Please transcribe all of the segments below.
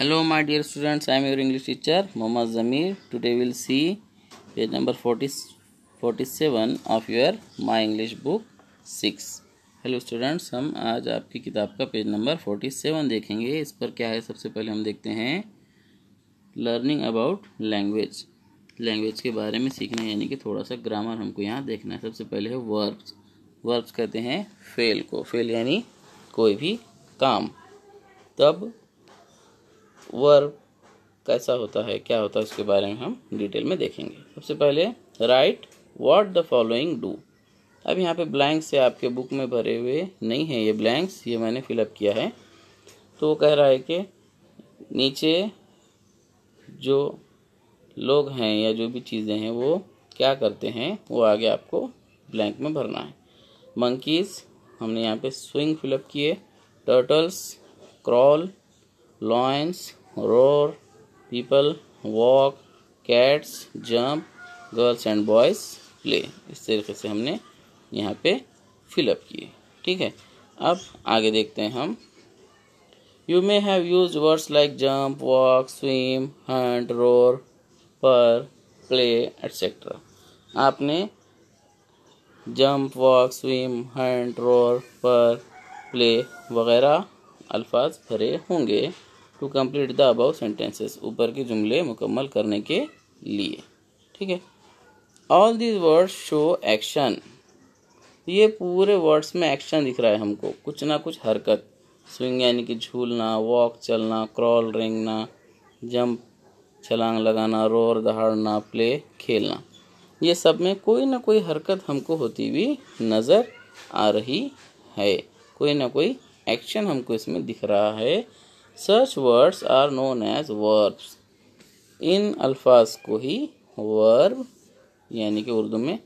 hello my dear students i am your english teacher mohammad zamir will see page number forty forty seven of your my English book six hello students हम आज आपकी किताब का page number forty seven देखेंगे इस पर क्या है सबसे पहले हम देखते हैं लर्निंग अबाउट लैंग्वेज लैंग्वेज के बारे में सीखना यानी कि थोड़ा सा ग्रामर हमको यहाँ देखना है सबसे पहले है वर्ब्स वर्ब्स कहते हैं फेल को फेल यानी कोई भी काम तब वर्ब कैसा होता है क्या होता है उसके बारे में हम डिटेल में देखेंगे सबसे पहले write what the following do अब यहाँ पे ब्लैंक्स है आपके बुक में भरे हुए नहीं है ये ब्लैंक्स ये मैंने फिलअप किया है तो वो कह रहा है कि नीचे जो लोग हैं या जो भी चीज़ें हैं वो क्या करते हैं वो आगे आपको ब्लैंक में भरना है मंकीज़ हमने यहाँ पे स्विंग फिलअप किए turtles crawl lions roar people walk cats jump girls and boys play इस तरीके से हमने यहाँ पे फिलअप किए ठीक है अब आगे देखते हैं हम you may have use words like jump walk swim hunt roar purr play etcetera आपने jump walk swim hunt roar purr play वगैरह अल्फाज भरे होंगे to complete the above sentences ऊपर के जुमले मुकम्मल करने के लिए ठीक है all these words show action ये पूरे वर्ड्स में एक्शन दिख रहा है हमको कुछ ना कुछ हरकत स्विंग यानी कि झूलना वॉक चलना क्रॉल रेंगना जंप छलांग लगाना रोर दहाड़ना प्ले खेलना ये सब में कोई ना कोई हरकत हमको होती हुई नज़र आ रही है कोई ना कोई एक्शन हमको इसमें दिख रहा है such words are known as verbs इन अल्फाज को ही वर्ब यानी कि उर्दू में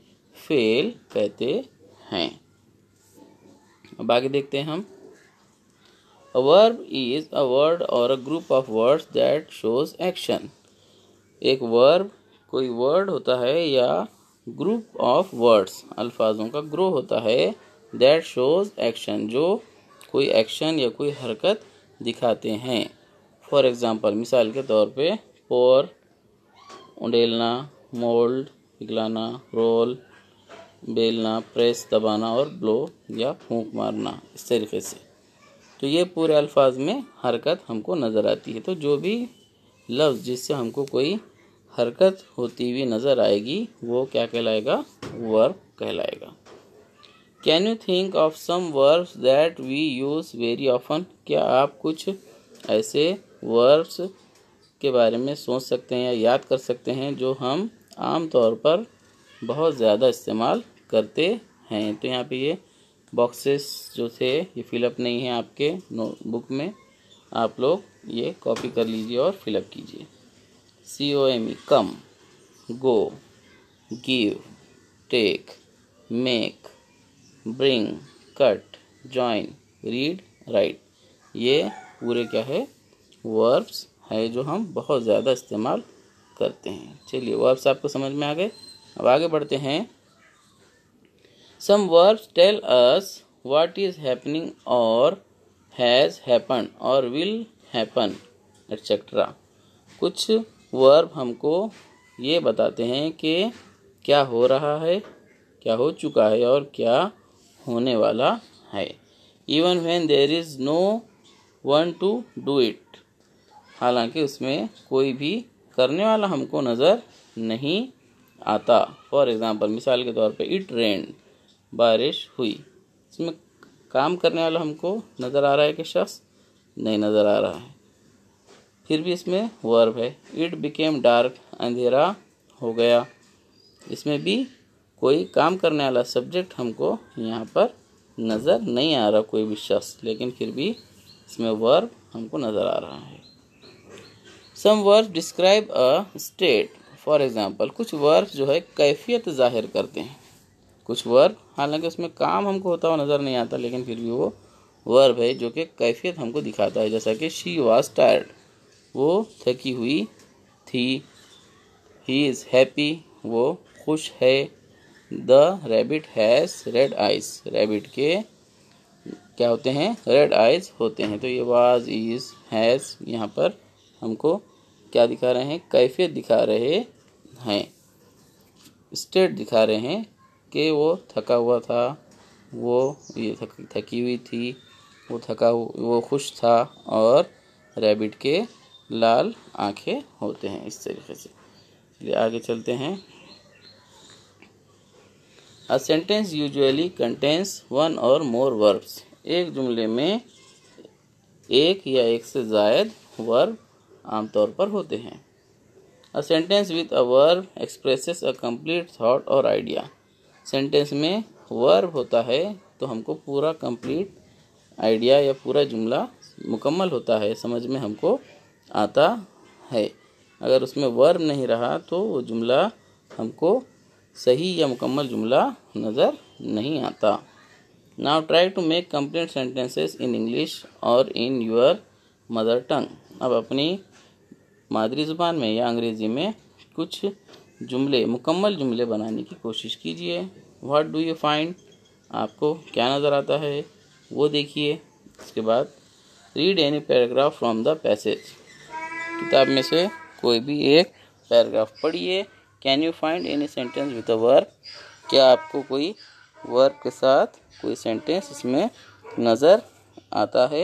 फेल कहते हैं अब आगे देखते हैं हम वर्ब इज अ वर्ड और a group of words that shows action एक वर्ब कोई वर्ड होता है या ग्रुप ऑफ वर्ड्स अल्फाजों का ग्रो होता है दैट शोज एक्शन जो कोई एक्शन या कोई हरकत दिखाते हैं फॉर एग्ज़ाम्पल मिसाल के तौर पे पोर उंडेलना मोल्ड पिघलाना रोल बेलना प्रेस दबाना और ब्लो या फूंक मारना इस तरीके से तो ये पूरे अल्फाज में हरकत हमको नज़र आती है तो जो भी लफ्ज़ जिससे हमको कोई हरकत होती हुई नज़र आएगी वो क्या कहलाएगा वर्ब कहलाएगा can you think of some verbs that we use very often क्या आप कुछ ऐसे वर्ब्स के बारे में सोच सकते हैं या याद कर सकते हैं जो हम आम तौर पर बहुत ज़्यादा इस्तेमाल करते हैं तो यहाँ पे ये बॉक्सेस जो थे ये फिलअप नहीं है आपके नोटबुक में आप लोग ये कॉपी कर लीजिए और फिलअप कीजिए C O M E come go give take make bring cut join read write ये पूरे क्या है वर्ब्स है जो हम बहुत ज़्यादा इस्तेमाल करते हैं चलिए वर्ब्स आपको समझ में आ गए अब आगे बढ़ते हैं some verbs tell us what is happening और हैज़ हैपन और विल हैपन एक्सेट्रा कुछ वर्ब हमको ये बताते हैं कि क्या हो रहा है क्या हो चुका है और क्या होने वाला है even when there is no one to do it हालांकि उसमें कोई भी करने वाला हमको नज़र नहीं आता फॉर एग्ज़ाम्पल मिसाल के तौर पे इट रेन बारिश हुई इसमें काम करने वाला हमको नज़र आ रहा है कि शख्स नहीं नज़र आ रहा है फिर भी इसमें वर्ब है इट बिकेम डार्क अंधेरा हो गया इसमें भी कोई काम करने वाला सब्जेक्ट हमको यहाँ पर नज़र नहीं आ रहा कोई भी शख्स लेकिन फिर भी इसमें वर्ब हमको नज़र आ रहा है some verb describe a state for example कुछ वर्ब जो है कैफियत जाहिर करते हैं कुछ वर्ब हालांकि उसमें काम हमको होता हुआ नज़र नहीं आता लेकिन फिर भी वो वर्ब है जो कि कैफियत हमको दिखाता है जैसा कि शी वॉज टायर्ड वो थकी हुई थी ही इज़ हैप्पी वो खुश है the rabbit has red eyes rabbit के क्या होते हैं रेड आइज होते हैं तो ये वाज इज हैज़ यहाँ पर हमको क्या दिखा रहे हैं कैफियत दिखा रहे हैं स्टेट दिखा रहे हैं कि वो थका हुआ था वो ये थक, थकी हुई थी वो थका वो खुश था और रैबिट के लाल आंखें होते हैं इस तरीके से आगे चलते हैं a sentence usually contains one और मोर वर्ब्स एक जुमले में एक या एक से जायद वर्ब आमतौर पर होते हैं a sentence with a verb expresses a complete thought और आइडिया सेंटेंस में वर्ब होता है तो हमको पूरा कंप्लीट आइडिया या पूरा जुमला मुकम्मल होता है समझ में हमको आता है अगर उसमें वर्ब नहीं रहा तो वो जुमला हमको सही या मुकम्मल जुमला नज़र नहीं आता now try to make complete sentences in English और इन योर मदर टंग अब अपनी मादरी ज़ुबान में या अंग्रेज़ी में कुछ जुमले मुकम्मल जुमले बनाने की कोशिश कीजिए व्हाट डू यू फाइंड आपको क्या नज़र आता है वो देखिए इसके बाद read any paragraph from the passage किताब में से कोई भी एक पैराग्राफ पढ़िए can you find any sentence with a work क्या आपको कोई वर्क के साथ कोई सेंटेंस इसमें नज़र आता है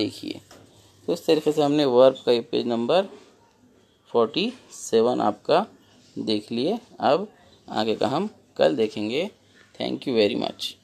देखिए तो इस तरीके से हमने वर्क का पेज नंबर फोर्टी सेवन आपका देख लिए अब आगे का हम कल देखेंगे थैंक यू वेरी मच